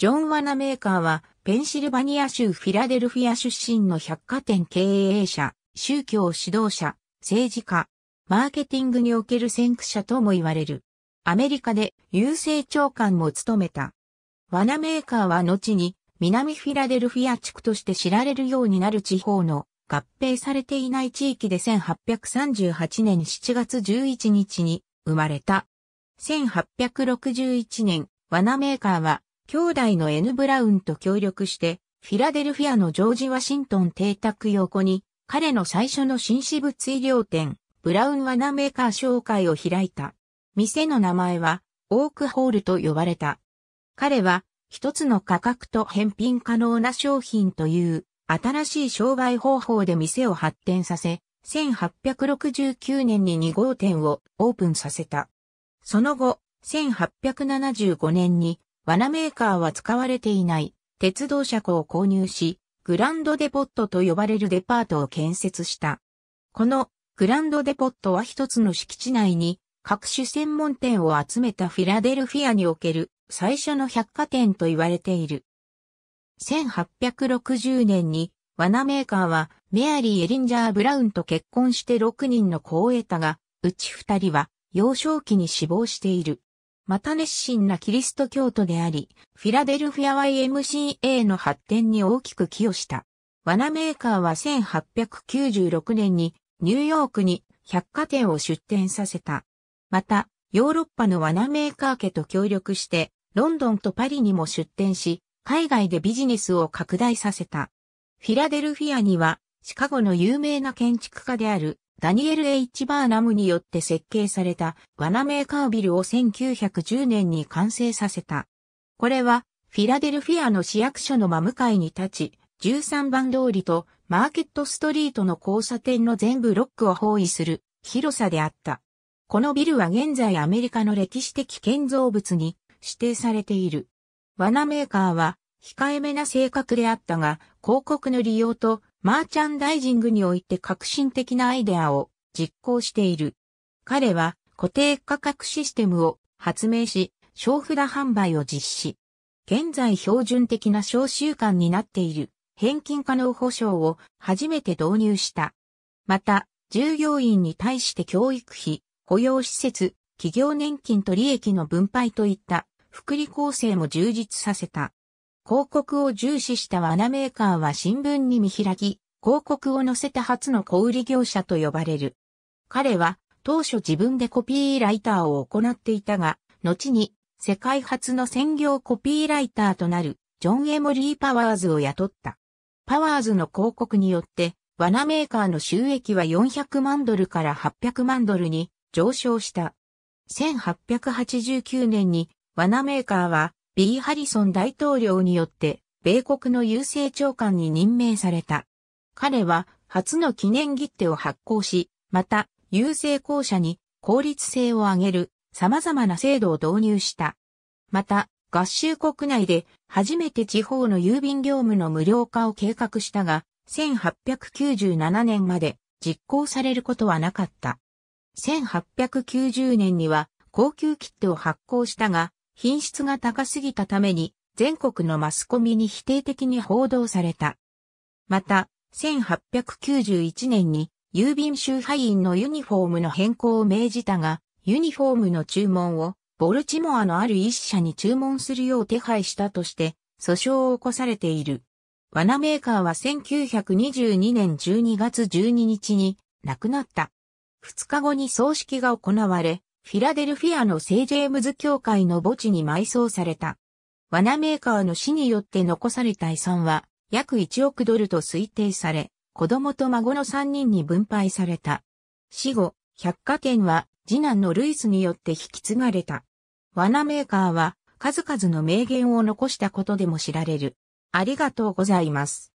ジョン・ワナメーカーは、ペンシルバニア州フィラデルフィア出身の百貨店経営者、宗教指導者、政治家、マーケティングにおける先駆者とも言われる。アメリカで郵政長官も務めた。ワナメーカーは後に南フィラデルフィア地区として知られるようになる地方の合併されていない地域で1838年7月11日に生まれた。1861年、ワナメーカーは兄弟の N ブラウンと協力して、フィラデルフィアのジョージ・ワシントン邸宅横に、彼の最初の紳士物医療店、ブラウンワナメーカー商会を開いた。店の名前は、オークホールと呼ばれた。彼は、一つの価格と返品可能な商品という、新しい商売方法で店を発展させ、1869年に2号店をオープンさせた。その後、1875年に罠メーカーは使われていない鉄道車庫を購入し、グランドデポットと呼ばれるデパートを建設した。このグランドデポットは一つの敷地内に各種専門店を集めたフィラデルフィアにおける最初の百貨店と言われている。1860年に罠メーカーはメアリー・エリンジャー・ブラウンと結婚して6人の子を得たが、うち2人は幼少期に死亡している。また熱心なキリスト教徒であり、フィラデルフィア YMCA の発展に大きく寄与した。罠メーカーは1896年にニューヨークに百貨店を出店させた。また、ヨーロッパの罠メーカー家と協力して、ロンドンとパリにも出店し、海外でビジネスを拡大させた。フィラデルフィアには、シカゴの有名な建築家であるダニエル・ H・ バーナムによって設計されたワナメーカービルを1910年に完成させた。これはフィラデルフィアの市役所の真向かいに立ち、13番通りとマーケットストリートの交差点の全部ロックを包囲する広さであった。このビルは現在アメリカの歴史的建造物に指定されている。ワナメーカーは控えめな性格であったが、広告の利用とマーチャンダイジングにおいて革新的なアイデアを実行している。彼は固定価格システムを発明し、小札販売を実施。現在標準的な小習慣になっている返金可能保証を初めて導入した。また、従業員に対して教育費、雇用施設、企業年金と利益の分配といった福利厚生も充実させた。広告を重視した罠メーカーは新聞に見開き、広告を載せた初の小売業者と呼ばれる。彼は当初自分でコピーライターを行っていたが、後に世界初の専業コピーライターとなるジョン・エモリー・パワーズを雇った。パワーズの広告によって、罠メーカーの収益は400万ドルから800万ドルに上昇した。1889年に罠メーカーはリー・ハリソン大統領によって、米国の郵政長官に任命された。彼は、初の記念切手を発行し、また、郵政公社に効率性を上げる様々な制度を導入した。また、合衆国内で初めて地方の郵便業務の無料化を計画したが、1897年まで実行されることはなかった。1890年には高級切手を発行したが、品質が高すぎたために、全国のマスコミに否定的に報道された。また、1891年に郵便集配員のユニフォームの変更を命じたが、ユニフォームの注文をボルチモアのある一社に注文するよう手配したとして、訴訟を起こされている。罠メーカーは1922年12月12日に亡くなった。2日後に葬式が行われ、フィラデルフィアの聖ジェームズ教会の墓地に埋葬された。罠メーカーの死によって残された遺産は約1億ドルと推定され、子供と孫の3人に分配された。死後、百貨店は次男のルイスによって引き継がれた。罠メーカーは数々の名言を残したことでも知られる。ありがとうございます。